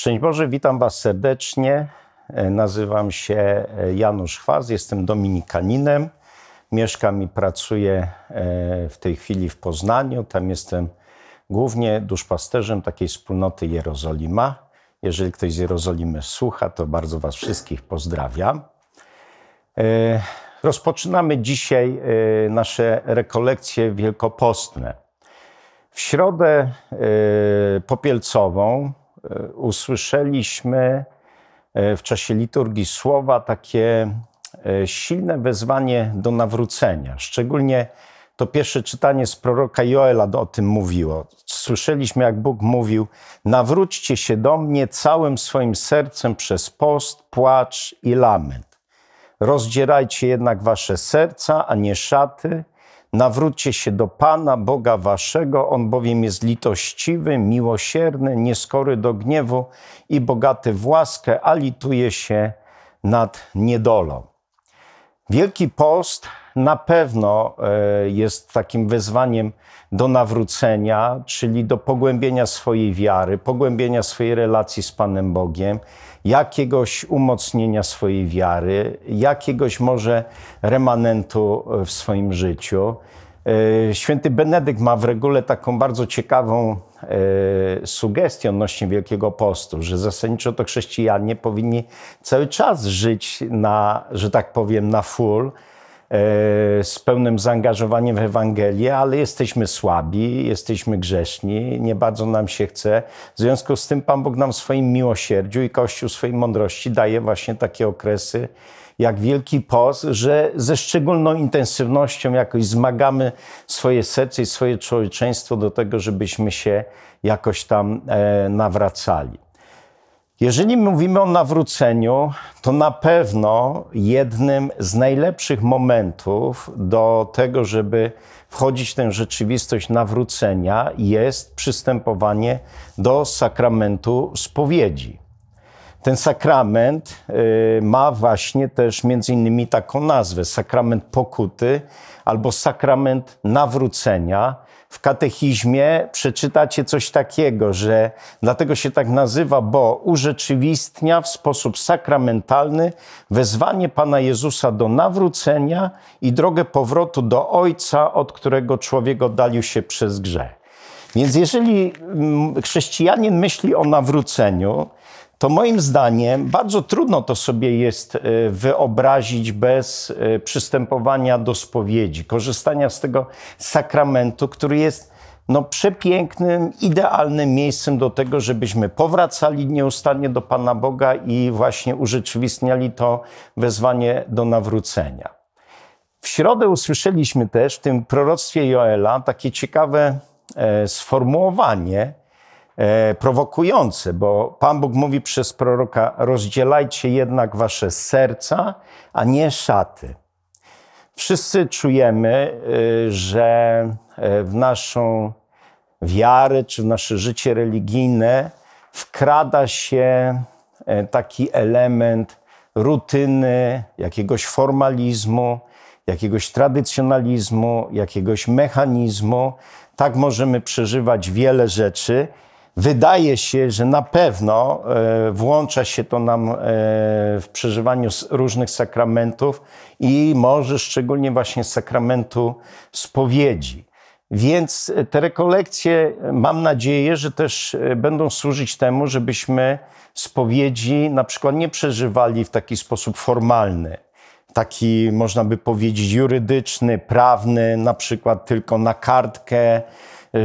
Szczęść Boże, witam Was serdecznie. E, nazywam się e, Janusz Chwaz, jestem dominikaninem. Mieszkam i pracuję e, w tej chwili w Poznaniu. Tam jestem głównie duszpasterzem takiej wspólnoty Jerozolima. Jeżeli ktoś z Jerozolimy słucha, to bardzo Was wszystkich pozdrawiam. Rozpoczynamy dzisiaj nasze rekolekcje wielkopostne. W środę popielcową E, usłyszeliśmy e, w czasie liturgii słowa takie e, silne wezwanie do nawrócenia. Szczególnie to pierwsze czytanie z proroka Joela o tym mówiło. Słyszeliśmy, jak Bóg mówił: Nawróćcie się do mnie całym swoim sercem przez post, płacz i lament. Rozdzierajcie jednak wasze serca, a nie szaty, Nawróćcie się do Pana, Boga waszego, On bowiem jest litościwy, miłosierny, nieskory do gniewu i bogaty w łaskę, a lituje się nad niedolą. Wielki post na pewno e, jest takim wezwaniem do nawrócenia, czyli do pogłębienia swojej wiary, pogłębienia swojej relacji z Panem Bogiem, jakiegoś umocnienia swojej wiary, jakiegoś może remanentu e, w swoim życiu. E, święty Benedykt ma w regule taką bardzo ciekawą sugestię odnośnie Wielkiego Postu, że zasadniczo to chrześcijanie powinni cały czas żyć na, że tak powiem, na full, E, z pełnym zaangażowaniem w Ewangelię, ale jesteśmy słabi, jesteśmy grzeszni, nie bardzo nam się chce. W związku z tym Pan Bóg nam w swoim miłosierdziu i Kościół swojej mądrości daje właśnie takie okresy jak Wielki Post, że ze szczególną intensywnością jakoś zmagamy swoje serce i swoje człowieczeństwo do tego, żebyśmy się jakoś tam e, nawracali. Jeżeli mówimy o nawróceniu, to na pewno jednym z najlepszych momentów do tego, żeby wchodzić w tę rzeczywistość nawrócenia, jest przystępowanie do sakramentu spowiedzi. Ten sakrament y, ma właśnie też między innymi taką nazwę: sakrament pokuty albo sakrament nawrócenia w katechizmie przeczytacie coś takiego, że dlatego się tak nazywa, bo urzeczywistnia w sposób sakramentalny wezwanie Pana Jezusa do nawrócenia i drogę powrotu do Ojca, od którego człowiek oddalił się przez grzech. Więc jeżeli mm, chrześcijanin myśli o nawróceniu, to moim zdaniem bardzo trudno to sobie jest e, wyobrazić bez e, przystępowania do spowiedzi, korzystania z tego sakramentu, który jest no, przepięknym, idealnym miejscem do tego, żebyśmy powracali nieustannie do Pana Boga i właśnie urzeczywistniali to wezwanie do nawrócenia. W środę usłyszeliśmy też w tym proroctwie Joela takie ciekawe e, sformułowanie, E, prowokujące, bo Pan Bóg mówi przez proroka: rozdzielajcie jednak wasze serca, a nie szaty. Wszyscy czujemy, e, że e, w naszą wiarę czy w nasze życie religijne wkrada się taki element rutyny, jakiegoś formalizmu, jakiegoś tradycjonalizmu, jakiegoś mechanizmu. Tak możemy przeżywać wiele rzeczy Wydaje się, że na pewno e, włącza się to nam e, w przeżywaniu różnych sakramentów i może szczególnie właśnie sakramentu spowiedzi. Więc e, te rekolekcje mam nadzieję, że też będą służyć temu, żebyśmy spowiedzi na przykład nie przeżywali w taki sposób formalny, taki można by powiedzieć jurydyczny, prawny, na przykład tylko na kartkę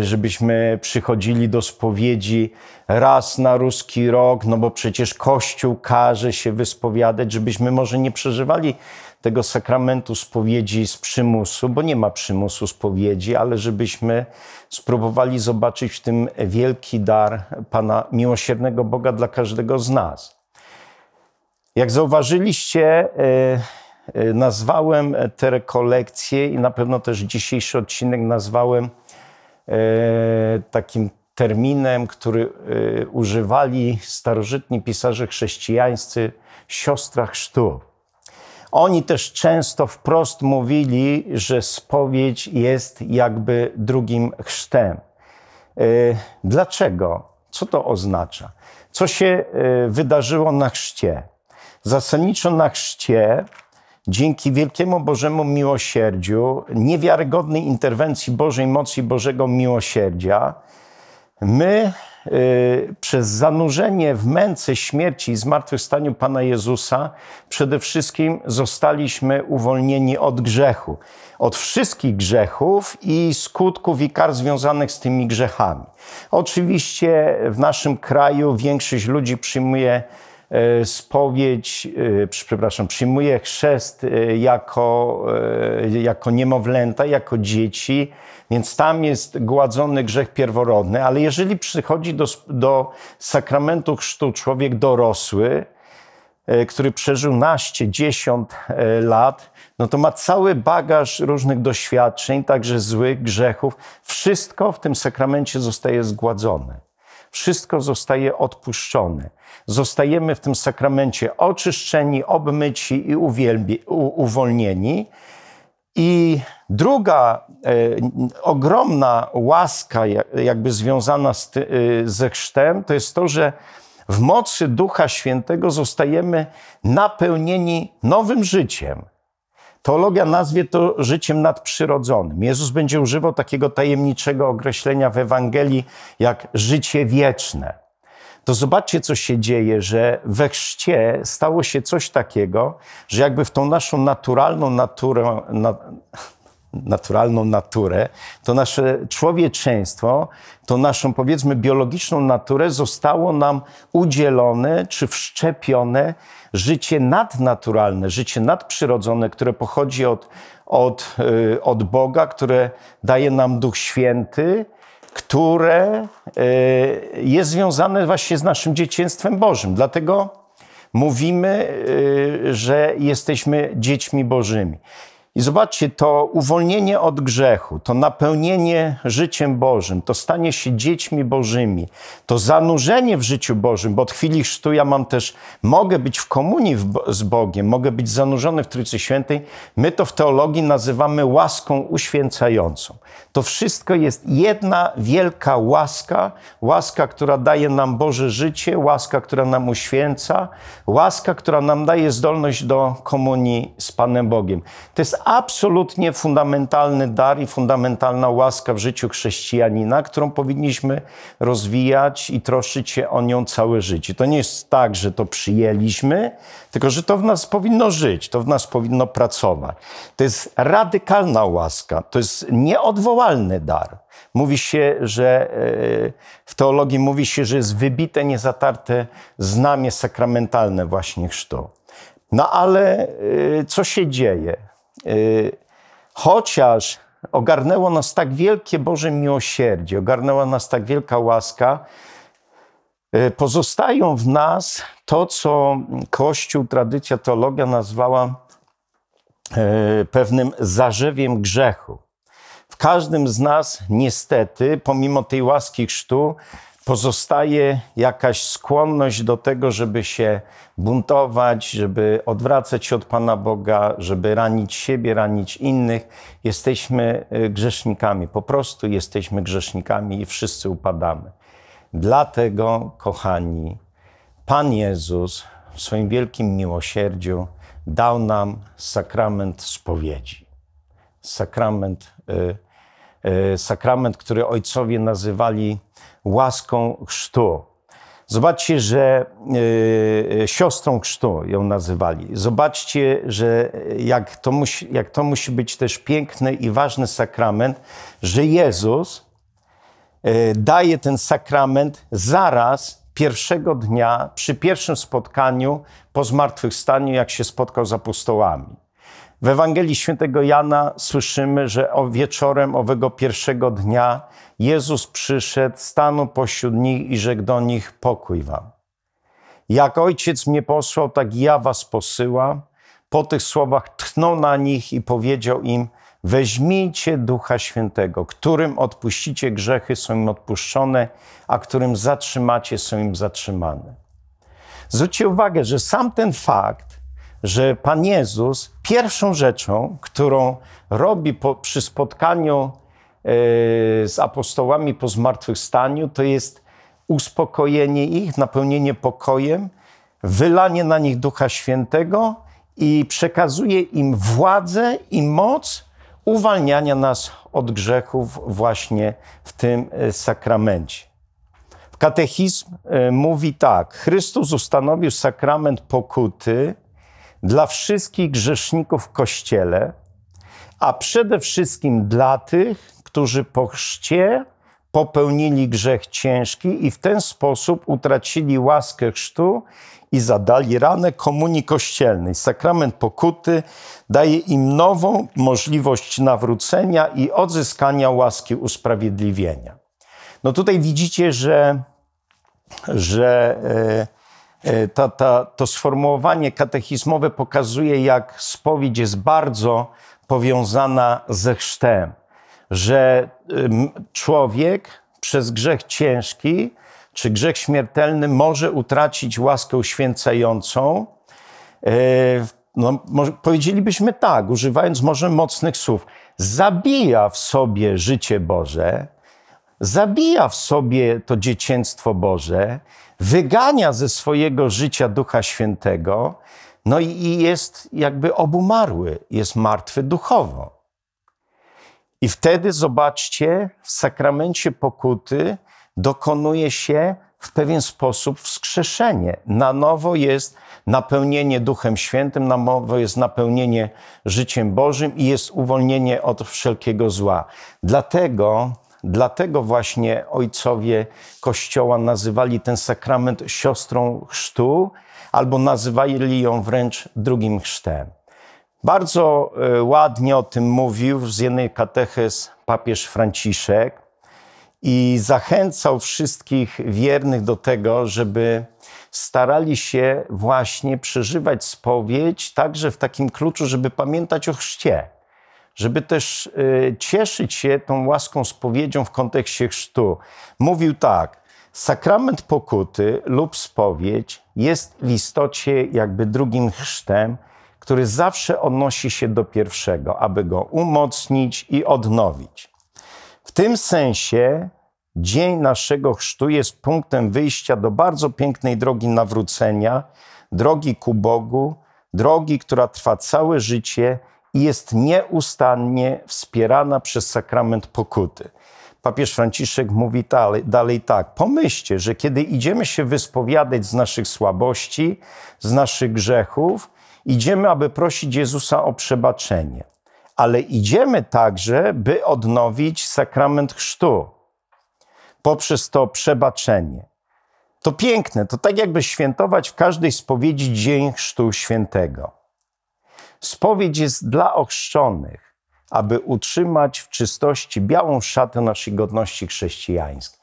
żebyśmy przychodzili do spowiedzi raz na ruski rok, no bo przecież Kościół każe się wyspowiadać, żebyśmy może nie przeżywali tego sakramentu spowiedzi z przymusu, bo nie ma przymusu spowiedzi, ale żebyśmy spróbowali zobaczyć w tym wielki dar Pana miłosiernego Boga dla każdego z nas. Jak zauważyliście, e, e, nazwałem te rekolekcje i na pewno też dzisiejszy odcinek nazwałem E, takim terminem, który e, używali starożytni pisarze chrześcijańscy, siostra chrztu. Oni też często wprost mówili, że spowiedź jest jakby drugim chrztem. E, dlaczego? Co to oznacza? Co się wydarzyło na chrzcie? Zasadniczo na chrzcie dzięki wielkiemu Bożemu miłosierdziu, niewiarygodnej interwencji Bożej mocy i Bożego miłosierdzia, my y, przez zanurzenie w męce śmierci i zmartwychwstaniu Pana Jezusa przede wszystkim zostaliśmy uwolnieni od grzechu, od wszystkich grzechów i skutków i kar związanych z tymi grzechami. Oczywiście w naszym kraju większość ludzi przyjmuje E, spowiedź, e, przepraszam, przyjmuje chrzest e, jako, jako niemowlęta, jako dzieci, więc tam jest gładzony grzech pierworodny, ale jeżeli przychodzi do, do sakramentu chrztu człowiek dorosły, który przeżył naście, dziesiąt lat, no to ma cały bagaż różnych doświadczeń, także złych grzechów. Wszystko w tym sakramencie zostaje zgładzone wszystko zostaje odpuszczone. Zostajemy w tym sakramencie oczyszczeni, obmyci i uwolnieni. I druga e, ogromna łaska, jakby związana z, ty, e, ze chrztem, to jest to, że w mocy Ducha Świętego zostajemy napełnieni nowym życiem. Teologia nazwie to życiem nadprzyrodzonym. Jezus będzie używał takiego tajemniczego określenia w Ewangelii jak życie wieczne. To zobaczcie, co się dzieje, że we chrzcie stało się coś takiego, że jakby w tą naszą naturalną naturę, na, naturalną naturę, to nasze człowieczeństwo, to naszą powiedzmy biologiczną naturę zostało nam udzielone czy wszczepione życie nadnaturalne, życie nadprzyrodzone, które pochodzi od, od, y, od Boga, które daje nam Duch Święty, które y, jest związane właśnie z naszym dzieciństwem Bożym. Dlatego mówimy, y, że jesteśmy dziećmi Bożymi. I zobaczcie, to uwolnienie od grzechu, to napełnienie życiem Bożym, to stanie się dziećmi Bożymi, to zanurzenie w życiu Bożym, bo od chwili chrztu ja mam też, mogę być w komunii z Bogiem, mogę być zanurzony w Trójcy Świętej. My to w teologii nazywamy łaską uświęcającą. To wszystko jest jedna wielka łaska, łaska, która daje nam Boże życie, łaska, która nam uświęca, łaska, która nam daje zdolność do komunii z Panem Bogiem. To jest absolutnie fundamentalny dar i fundamentalna łaska w życiu chrześcijanina, którą powinniśmy rozwijać i troszczyć się o nią całe życie. To nie jest tak, że to przyjęliśmy, tylko że to w nas powinno żyć, to w nas powinno pracować. To jest radykalna łaska, to jest nieodwołalny dar. Mówi się, że e, w teologii mówi się, że jest wybite, niezatarte znamie sakramentalne właśnie chrztu. No ale e, co się dzieje? Y, chociaż ogarnęło nas tak wielkie Boże miłosierdzie, ogarnęła nas tak wielka łaska, y, pozostają w nas to, co Kościół, tradycja, teologia nazwała y, pewnym zarzewiem grzechu. W każdym z nas, niestety, pomimo tej łaski chrztu, pozostaje jakaś skłonność do tego, żeby się buntować, żeby odwracać się od Pana Boga, żeby ranić siebie, ranić innych. Jesteśmy y, grzesznikami, po prostu jesteśmy grzesznikami i wszyscy upadamy. Dlatego, kochani, Pan Jezus w swoim wielkim miłosierdziu dał nam sakrament spowiedzi, sakrament y, E, sakrament, który ojcowie nazywali łaską chrztu. Zobaczcie, że e, e, siostrą chrztu ją nazywali. Zobaczcie, że jak to, musi, jak to musi być też piękny i ważny sakrament, że Jezus daje ten sakrament zaraz pierwszego dnia, przy pierwszym spotkaniu po zmartwychwstaniu, jak się spotkał z apostołami. W Ewangelii Świętego Jana słyszymy, że o wieczorem owego pierwszego dnia Jezus przyszedł, stanął pośród nich i rzekł do nich: Pokój wam. Jak ojciec mnie posłał, tak ja was posyłam. Po tych słowach tchnął na nich i powiedział im: Weźmijcie Ducha Świętego, którym odpuścicie grzechy, są im odpuszczone, a którym zatrzymacie, są im zatrzymane. Zwróćcie uwagę, że sam ten fakt, że Pan Jezus pierwszą rzeczą, którą robi po, przy spotkaniu e, z apostołami po zmartwychwstaniu, to jest uspokojenie ich, napełnienie pokojem, wylanie na nich Ducha Świętego i przekazuje im władzę i moc uwalniania nas od grzechów właśnie w tym e, sakramencie. Katechizm e, mówi tak: Chrystus ustanowił sakrament pokuty dla wszystkich grzeszników w Kościele, a przede wszystkim dla tych, którzy po chrzcie popełnili grzech ciężki i w ten sposób utracili łaskę chrztu i zadali ranę komunii kościelnej. Sakrament pokuty daje im nową możliwość nawrócenia i odzyskania łaski usprawiedliwienia. No tutaj widzicie, że, że e, E, to sformułowanie katechizmowe pokazuje, jak spowiedź jest bardzo powiązana ze chrztem, że człowiek przez grzech ciężki czy grzech śmiertelny może utracić łaskę uświęcającą. E, no, powiedzielibyśmy tak, używając może mocnych słów, zabija w sobie życie Boże, zabija w sobie to dziecięctwo Boże, wygania ze swojego życia Ducha Świętego, no i jest jakby obumarły, jest martwy duchowo. I wtedy zobaczcie, w sakramencie pokuty dokonuje się w pewien sposób wskrzeszenie. Na nowo jest napełnienie Duchem Świętym, na nowo jest napełnienie życiem Bożym i jest uwolnienie od wszelkiego zła. Dlatego Dlatego właśnie ojcowie Kościoła nazywali ten sakrament siostrą chrztu, albo nazywali ją wręcz drugim chrztem. Bardzo e, ładnie o tym mówił w jednej kateches papież Franciszek i zachęcał wszystkich wiernych do tego, żeby starali się właśnie przeżywać spowiedź także w takim kluczu, żeby pamiętać o chrzcie żeby też e, cieszyć się tą łaską spowiedzią w kontekście chrztu. Mówił tak: Sakrament pokuty lub spowiedź jest w istocie jakby drugim chrztem, który zawsze odnosi się do pierwszego, aby go umocnić i odnowić. W tym sensie dzień naszego chrztu jest punktem wyjścia do bardzo pięknej drogi nawrócenia, drogi ku Bogu, drogi, która trwa całe życie i jest nieustannie wspierana przez sakrament pokuty. Papież Franciszek mówi dalej, dalej tak: pomyślcie, że kiedy idziemy się wyspowiadać z naszych słabości, z naszych grzechów, idziemy, aby prosić Jezusa o przebaczenie, ale idziemy także, by odnowić sakrament chrztu poprzez to przebaczenie. To piękne, to tak jakby świętować w każdej spowiedzi Dzień Chrztu Świętego. Spowiedź jest dla ochrzczonych, aby utrzymać w czystości białą szatę naszej godności chrześcijańskiej.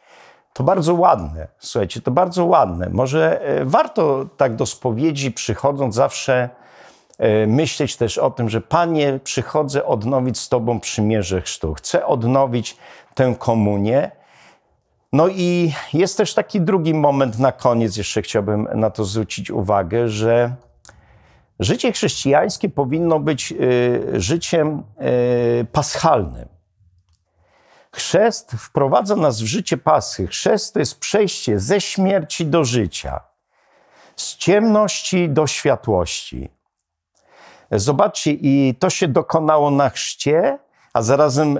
To bardzo ładne, słuchajcie, to bardzo ładne. Może e, warto tak do spowiedzi przychodząc zawsze e, myśleć też o tym, że Panie, przychodzę odnowić z Tobą przymierze chrztu. Chcę odnowić tę komunię. No i jest też taki drugi moment na koniec, jeszcze chciałbym na to zwrócić uwagę, że Życie chrześcijańskie powinno być y, życiem y, paschalnym. Chrzest wprowadza nas w życie paschy. Chrzest to jest przejście ze śmierci do życia, z ciemności do światłości. Zobaczcie, i to się dokonało na chrzcie, a zarazem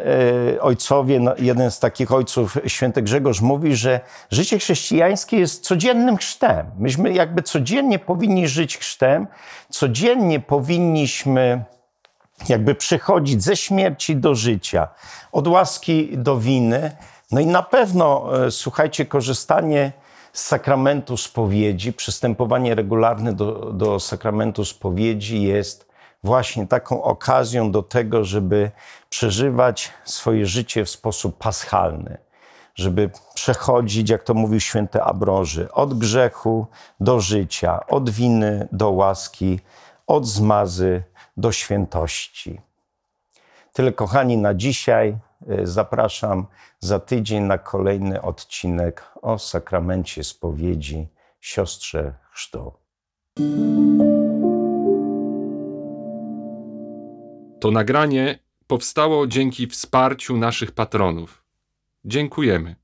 e, ojcowie, no, jeden z takich ojców, święty Grzegorz, mówi, że życie chrześcijańskie jest codziennym chrztem. Myśmy jakby codziennie powinni żyć chrztem, codziennie powinniśmy jakby przechodzić ze śmierci do życia, od łaski do winy. No i na pewno, e, słuchajcie, korzystanie z sakramentu spowiedzi, przystępowanie regularne do, do sakramentu spowiedzi jest właśnie taką okazją do tego, żeby przeżywać swoje życie w sposób paschalny, żeby przechodzić, jak to mówił święty Abroży, od grzechu do życia, od winy do łaski, od zmazy do świętości. Tyle, kochani, na dzisiaj. Y, zapraszam za tydzień na kolejny odcinek o sakramencie spowiedzi siostrze chrztu. To nagranie powstało dzięki wsparciu naszych patronów. Dziękujemy.